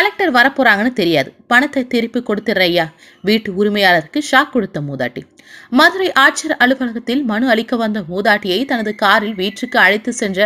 collector வரப்போறாங்கன்னு தெரியாது பணத்தை திருப்பி கொடுத்துறையா வீட்டு உரிமையாளருக்கு ஷாக் கொடுத்த மூதாட்டி மதுரை ஆட்சியர் அலுவலகத்தில் மனு அளிக்க வந்த மூதாட்டியை தனது காரில் வீட்டுக்கு அழைத்து சென்ற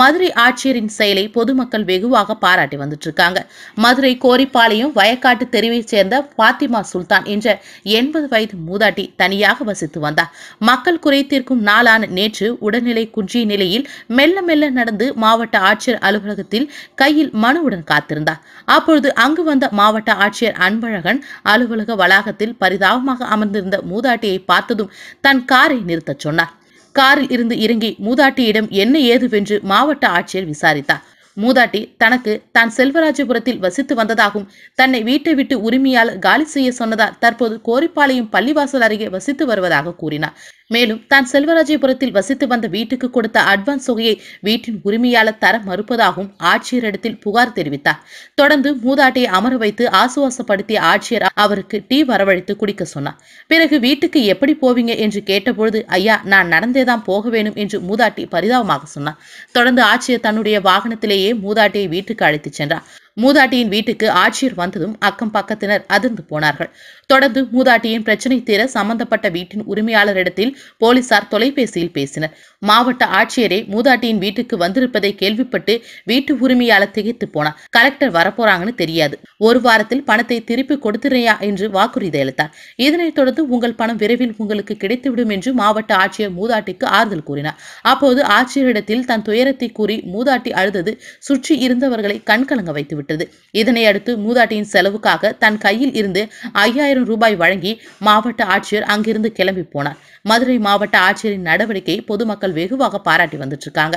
மதுரை ஆட்சியரின் செயலை பொதுமக்கள் வெகுவாக பாராட்டி வந்துட்டு இருக்காங்க மதுரை கோரிப்பாளையம் வயக்காட்டு தெருவைச் சேர்ந்த பாத்திமா சுல்தான் என்ற எண்பது வயது மூதாட்டி தனியாக வசித்து வந்தார் மக்கள் குறைத்திருக்கும் நாளான நேற்று உடல்நிலை குன்றிய நிலையில் மெல்ல மெல்ல நடந்து மாவட்ட ஆட்சியர் அலுவலகத்தில் கையில் மனுவுடன் காத்திருந்தார் அப்போது அப்பொழுது அங்கு வந்த மாவட்ட ஆட்சியர் அன்பழகன் அலுவலக வளாகத்தில் பரிதாபமாக அமர்ந்திருந்த மூதாட்டியை பார்த்ததும் தன் காரை நிறுத்தச் சொன்னார் காரில் இருந்து இறங்கி மூதாட்டியிடம் என்ன ஏதுவென்று மாவட்ட ஆட்சியர் விசாரித்தார் மூதாட்டி தனக்கு தான் செல்வராஜபுரத்தில் வசித்து வந்ததாகவும் தன்னை வீட்டை விட்டு உரிமையால் காலி செய்ய சொன்னதால் தற்போது கோரிப்பாளையம் பள்ளிவாசல் அருகே வசித்து வருவதாக கூறினார் மேலும் தான் செல்வராஜபுரத்தில் வசித்து வந்த வீட்டுக்கு கொடுத்த அட்வான்ஸ் தொகையை வீட்டின் உரிமையாளர் தர மறுப்பதாகவும் ஆட்சியரிடத்தில் புகார் தெரிவித்தார் தொடர்ந்து மூதாட்டியை அமர வைத்து ஆசுவாசப்படுத்திய ஆட்சியர் அவருக்கு டீ வரவழைத்து குடிக்க சொன்னார் பிறகு வீட்டுக்கு எப்படி போவீங்க என்று கேட்டபொழுது ஐயா நான் நடந்தேதான் போக வேணும் என்று மூதாட்டி பரிதாபமாக சொன்னார் தொடர்ந்து ஆட்சியர் தன்னுடைய வாகனத்திலேயே மூதாட்டியை வீட்டுக்கு அழைத்துச் சென்றார் மூதாட்டியின் வீட்டுக்கு ஆட்சியர் வந்ததும் அக்கம் பக்கத்தினர் அதிர்ந்து போனார்கள் தொடர்ந்து மூதாட்டியின் பிரச்சனை தீர சம்பந்தப்பட்ட வீட்டின் உரிமையாளரிடத்தில் போலீசார் தொலைபேசியில் பேசினர் மாவட்ட ஆட்சியரே மூதாட்டியின் வீட்டுக்கு வந்திருப்பதை கேள்விப்பட்டு வீட்டு உரிமையாளர் திகைத்து போனார் கலெக்டர் வரப்போறாங்கன்னு தெரியாது ஒரு வாரத்தில் பணத்தை திருப்பி கொடுத்துறையா என்று வாக்குறுதி அளித்தார் இதனைத் தொடர்ந்து உங்கள் பணம் விரைவில் உங்களுக்கு கிடைத்துவிடும் என்று மாவட்ட ஆட்சியர் மூதாட்டிக்கு ஆறுதல் கூறினார் அப்போது ஆட்சியரிடத்தில் தன் துயரத்தை கூறி மூதாட்டி அழுதது சுற்றி இருந்தவர்களை கண்கலங்க வைத்துவிட்டார் விட்டது இதனையடுத்து மூதாட்டியின் செலவுக்காக தன் கையில் இருந்து ஐயாயிரம் ரூபாய் வழங்கி மாவட்ட ஆட்சியர் அங்கிருந்து கிளம்பி போனார் மதுரை மாவட்ட ஆட்சியரின் நடவடிக்கையை பொதுமக்கள் வெகுவாக பாராட்டி வந்துட்டு இருக்காங்க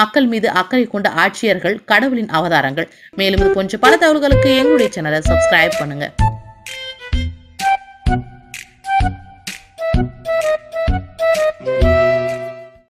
மக்கள் மீது அக்கறை கொண்ட ஆட்சியர்கள் கடவுளின் அவதாரங்கள் மேலும் இது போன்ற பல தகவல்களுக்கு எங்களுடைய சேனலை சப்ஸ்கிரைப் பண்ணுங்க